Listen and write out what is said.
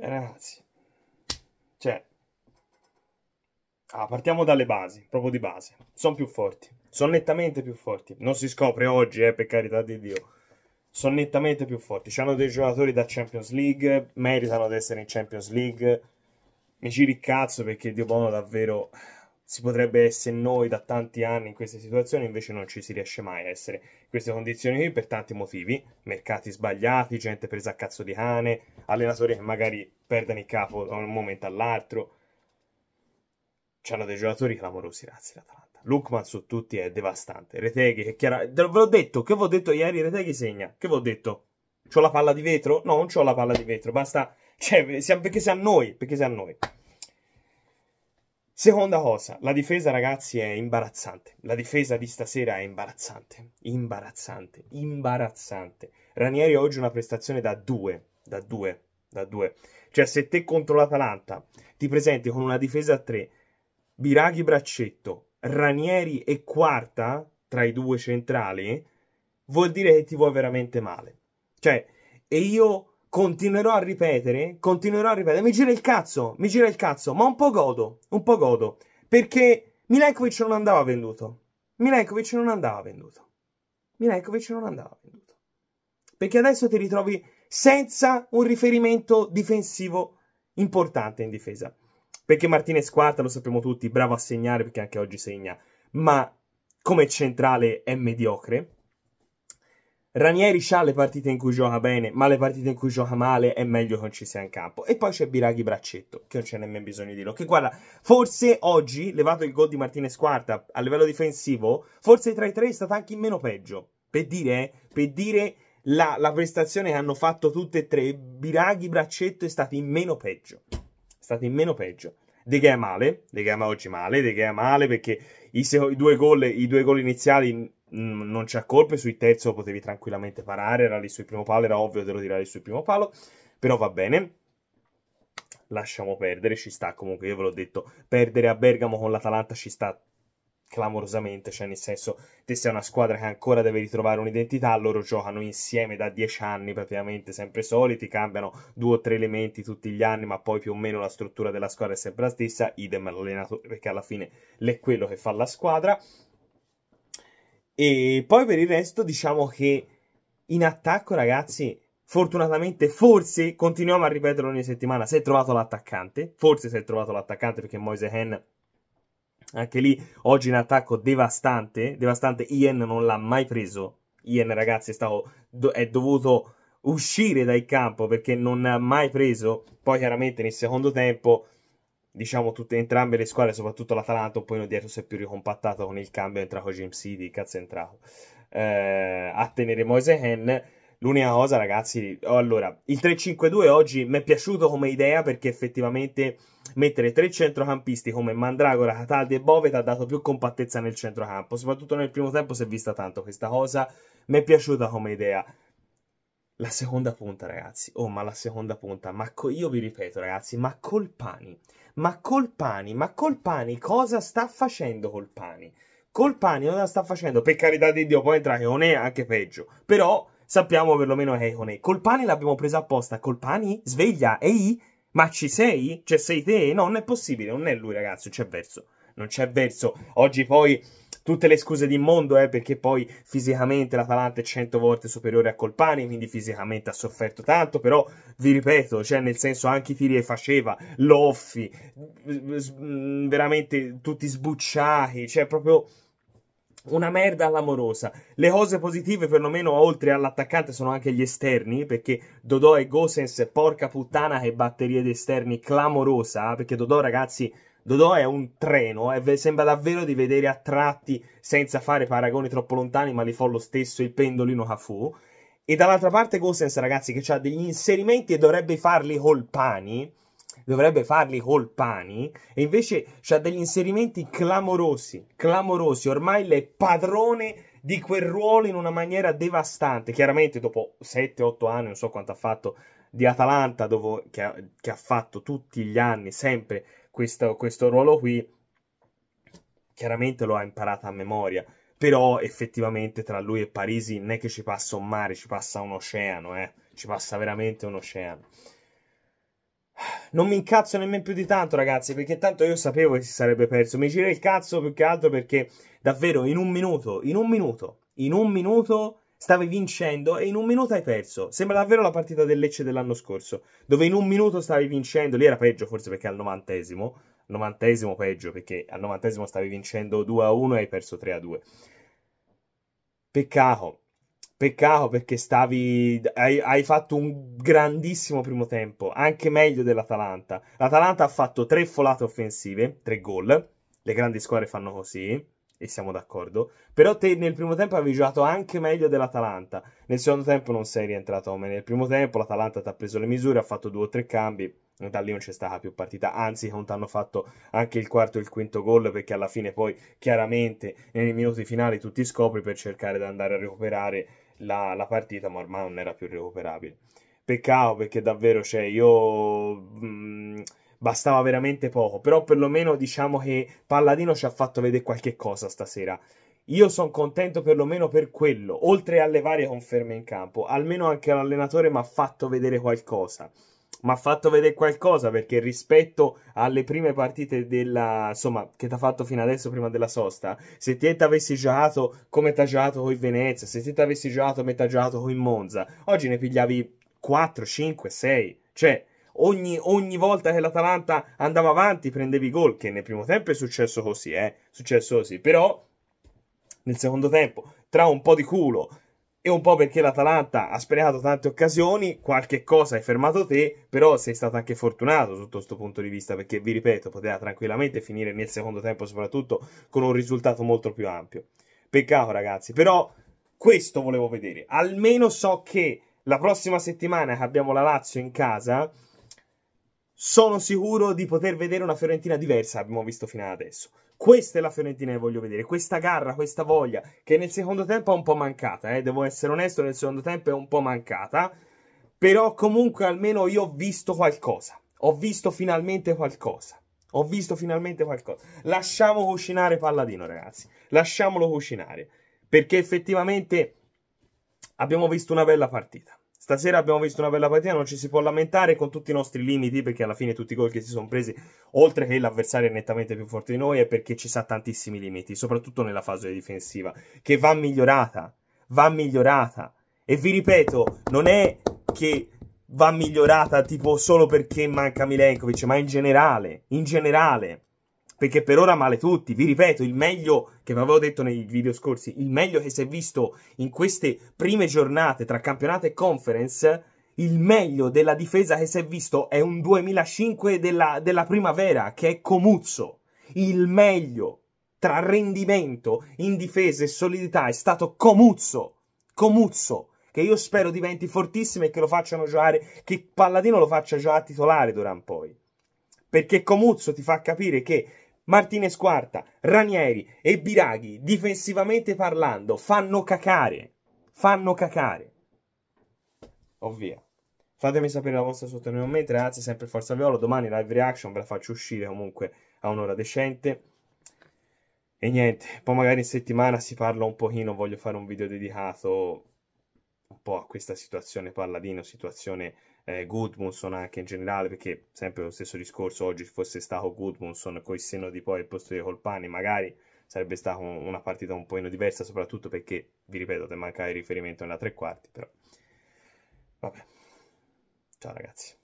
Eh, ragazzi, cioè, ah, partiamo dalle basi, proprio di base. Sono più forti, sono nettamente più forti. Non si scopre oggi, eh, per carità di Dio. Sono nettamente più forti. C'hanno dei giocatori da Champions League, meritano di essere in Champions League. Mi giri il cazzo perché Dio buono davvero si potrebbe essere noi da tanti anni in queste situazioni, invece non ci si riesce mai a essere. In queste condizioni qui per tanti motivi, mercati sbagliati, gente presa a cazzo di cane, allenatori che magari perdono il capo da un momento all'altro. C'hanno dei giocatori clamorosi, ragazzi, l'Atalanta. Lukman su tutti è devastante. Reteghi, che chiara... Ve l'ho detto, che vi ho detto ieri, Reteghi segna. Che vi ho detto? C'ho la palla di vetro? No, non c'ho la palla di vetro, basta... Cioè, perché siamo noi, perché siamo noi. Seconda cosa, la difesa ragazzi è imbarazzante, la difesa di stasera è imbarazzante, imbarazzante, imbarazzante. Ranieri oggi una prestazione da due, da due, da due. Cioè se te contro l'Atalanta ti presenti con una difesa a tre, Biraghi braccetto, Ranieri e quarta tra i due centrali, vuol dire che ti vuoi veramente male. Cioè, e io continuerò a ripetere, continuerò a ripetere, mi gira il cazzo, mi gira il cazzo, ma un po' godo, un po' godo, perché Milenkovic non andava venduto, Milenkovic non andava venduto, Milenkovic non andava venduto, perché adesso ti ritrovi senza un riferimento difensivo importante in difesa, perché Martinez Quarta, lo sappiamo tutti, bravo a segnare perché anche oggi segna, ma come centrale è mediocre, Ranieri ha le partite in cui gioca bene, ma le partite in cui gioca male è meglio che non ci sia in campo. E poi c'è Biraghi Braccetto, che non c'è nemmeno bisogno di dirlo. Che guarda, forse oggi, levato il gol di Martinez Quarta a livello difensivo, forse tra i tre è stato anche in meno peggio. Per dire, eh, per dire la, la prestazione che hanno fatto tutte e tre, Biraghi Braccetto è stato in meno peggio. È stato in meno peggio. De Gea male, De Gea oggi male, De Gea male perché i, i due gol iniziali non c'ha colpe, sui terzi lo potevi tranquillamente parare, era lì sul primo palo, era ovvio lo tirare sul primo palo, però va bene. Lasciamo perdere, ci sta comunque, io ve l'ho detto, perdere a Bergamo con l'Atalanta ci sta clamorosamente, cioè nel senso te sei una squadra che ancora deve ritrovare un'identità, loro giocano insieme da dieci anni praticamente sempre soliti, cambiano due o tre elementi tutti gli anni, ma poi più o meno la struttura della squadra è sempre la stessa, idem l'allenatore perché alla fine è quello che fa la squadra e poi per il resto diciamo che in attacco, ragazzi, fortunatamente forse, continuiamo a ripeterlo ogni settimana, si è trovato l'attaccante, forse si è trovato l'attaccante perché Moise Hen anche lì oggi in attacco devastante, devastante, Ian non l'ha mai preso. Ian ragazzi è, stato, è dovuto uscire dal campo perché non ha mai preso, poi chiaramente nel secondo tempo diciamo tutte entrambe le squadre, soprattutto l'Atalanta, un po' dietro si è più ricompattato con il cambio, è entrato Jim City, cazzo è entrato, eh, a tenere Moise Hen. L'unica cosa, ragazzi, oh, allora, il 3-5-2 oggi mi è piaciuto come idea perché effettivamente mettere tre centrocampisti come Mandragora, Cataldi e Bovet ha dato più compattezza nel centrocampo, soprattutto nel primo tempo si è vista tanto questa cosa, mi è piaciuta come idea. La seconda punta, ragazzi, oh ma la seconda punta, ma io vi ripeto, ragazzi, ma Colpani... pani ma Colpani, ma Colpani cosa sta facendo Colpani? Colpani cosa sta facendo? Per carità di Dio, poi entra Eone anche peggio. Però sappiamo perlomeno che è Eone. Colpani l'abbiamo presa apposta. Colpani, sveglia, ehi, ma ci sei? Cioè sei te? No, non è possibile, non è lui ragazzi, non c'è verso. Non c'è verso. Oggi poi tutte le scuse di mondo, eh, perché poi fisicamente l'Atalanta è 100 volte superiore a Colpani, quindi fisicamente ha sofferto tanto, però vi ripeto, cioè nel senso anche i tiri che faceva, Loffi, veramente tutti sbucciati, cioè proprio una merda all'amorosa. Le cose positive, perlomeno oltre all'attaccante, sono anche gli esterni, perché Dodò e Gosens, porca puttana che batteria di esterni clamorosa, eh, perché Dodò, ragazzi, Dodò è un treno e sembra davvero di vedere a tratti, senza fare paragoni troppo lontani, ma li fa lo stesso il pendolino Cafu. E dall'altra parte Gosens, ragazzi, che ha degli inserimenti e dovrebbe farli col pani dovrebbe farli col pani e invece ha degli inserimenti clamorosi, clamorosi, ormai è padrone di quel ruolo in una maniera devastante, chiaramente dopo 7-8 anni, non so quanto ha fatto di Atalanta, dove, che, ha, che ha fatto tutti gli anni sempre questo, questo ruolo qui, chiaramente lo ha imparato a memoria, però effettivamente tra lui e Parisi non è che ci passa un mare, ci passa un oceano, eh. ci passa veramente un oceano. Non mi incazzo nemmeno più di tanto, ragazzi, perché tanto io sapevo che si sarebbe perso. Mi gira il cazzo più che altro perché davvero in un minuto, in un minuto, in un minuto stavi vincendo e in un minuto hai perso. Sembra davvero la partita del Lecce dell'anno scorso, dove in un minuto stavi vincendo, lì era peggio forse perché al novantesimo, novantesimo peggio perché al novantesimo stavi vincendo 2-1 a e hai perso 3-2. a Peccato, peccato perché stavi, hai, hai, fatto un grandissimo primo tempo, anche meglio dell'Atalanta. L'Atalanta ha fatto tre folate offensive, tre gol, le grandi squadre fanno così e siamo d'accordo. Però te nel primo tempo avevi giocato anche meglio dell'Atalanta. Nel secondo tempo non sei rientrato come nel primo tempo. L'Atalanta ti ha preso le misure, ha fatto due o tre cambi. Da lì non c'è stata più partita. Anzi, non ti hanno fatto anche il quarto e il quinto gol. Perché alla fine, poi chiaramente nei minuti finali tu ti scopri per cercare di andare a recuperare la, la partita, ma ormai non era più recuperabile. Peccato perché davvero, cioè, io. Mh, mm, bastava veramente poco, però perlomeno diciamo che Palladino ci ha fatto vedere qualche cosa stasera. Io sono contento perlomeno per quello, oltre alle varie conferme in campo, almeno anche l'allenatore mi ha fatto vedere qualcosa. Mi ha fatto vedere qualcosa perché rispetto alle prime partite della, insomma, che ti ha fatto fino adesso prima della sosta, se te avessi giocato come ti ha giocato con il Venezia, se te avessi giocato come ti ha giocato con il Monza, oggi ne pigliavi 4, 5, 6. Cioè, ogni, ogni volta che l'Atalanta andava avanti prendevi gol, che nel primo tempo è successo così, eh, successo così, però nel secondo tempo, tra un po' di culo e un po' perché l'Atalanta ha sprecato tante occasioni, qualche cosa hai fermato te, però sei stato anche fortunato sotto questo punto di vista, perché vi ripeto, poteva tranquillamente finire nel secondo tempo soprattutto con un risultato molto più ampio. Peccato ragazzi, però questo volevo vedere, almeno so che la prossima settimana che abbiamo la Lazio in casa sono sicuro di poter vedere una Fiorentina diversa, abbiamo visto fino ad adesso. Questa è la Fiorentina che voglio vedere, questa garra, questa voglia, che nel secondo tempo è un po' mancata, eh? devo essere onesto, nel secondo tempo è un po' mancata, però comunque almeno io ho visto qualcosa, ho visto finalmente qualcosa, ho visto finalmente qualcosa. Lasciamo cucinare Palladino ragazzi, lasciamolo cucinare, perché effettivamente abbiamo visto una bella partita. Stasera abbiamo visto una bella partita, non ci si può lamentare con tutti i nostri limiti, perché alla fine tutti i gol che si sono presi, oltre che l'avversario è nettamente più forte di noi, è perché ci sa tantissimi limiti, soprattutto nella fase difensiva, che va migliorata, va migliorata. E vi ripeto, non è che va migliorata tipo solo perché manca Milenkovic, ma in generale, in generale perché per ora male tutti. Vi ripeto, il meglio che vi avevo detto nei video scorsi, il meglio che si è visto in queste prime giornate tra campionato e conference, il meglio della difesa che si è visto è un 2005 della, della primavera, che è Comuzzo. Il meglio tra rendimento in difesa e solidità è stato Comuzzo. Comuzzo che io spero diventi fortissimo e che lo facciano giocare, che Palladino lo faccia giocare titolare d'ora in poi. Perché Comuzzo ti fa capire che Martinez Quarta, Ranieri e Biraghi, difensivamente parlando, fanno cacare. Fanno cacare. Ovvia. Oh, Fatemi sapere la vostra sotto nei commenti, ragazzi, sempre Forza Violo. Domani live reaction, ve la faccio uscire comunque a un'ora decente. E niente, poi magari in settimana si parla un pochino, voglio fare un video dedicato un po' a questa situazione Palladino, situazione eh, Goodmanson anche in generale, perché sempre lo stesso discorso, oggi fosse stato Goodmanson con il seno di poi al posto di Colpani, magari sarebbe stata un, una partita un po' diversa, soprattutto perché, vi ripeto, te manca il riferimento nella tre quarti, però vabbè. Ciao ragazzi.